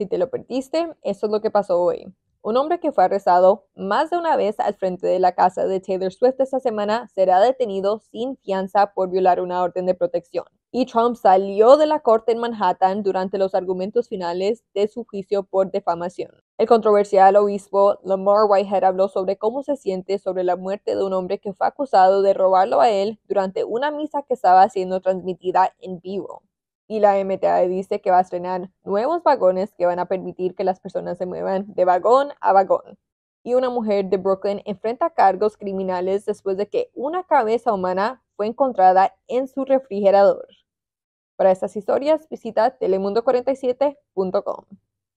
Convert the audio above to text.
Si te lo perdiste, eso es lo que pasó hoy. Un hombre que fue arrestado más de una vez al frente de la casa de Taylor Swift esta semana será detenido sin fianza por violar una orden de protección. Y Trump salió de la corte en Manhattan durante los argumentos finales de su juicio por defamación. El controversial obispo Lamar Whitehead habló sobre cómo se siente sobre la muerte de un hombre que fue acusado de robarlo a él durante una misa que estaba siendo transmitida en vivo y la MTA dice que va a estrenar nuevos vagones que van a permitir que las personas se muevan de vagón a vagón. Y una mujer de Brooklyn enfrenta cargos criminales después de que una cabeza humana fue encontrada en su refrigerador. Para estas historias visita telemundo47.com.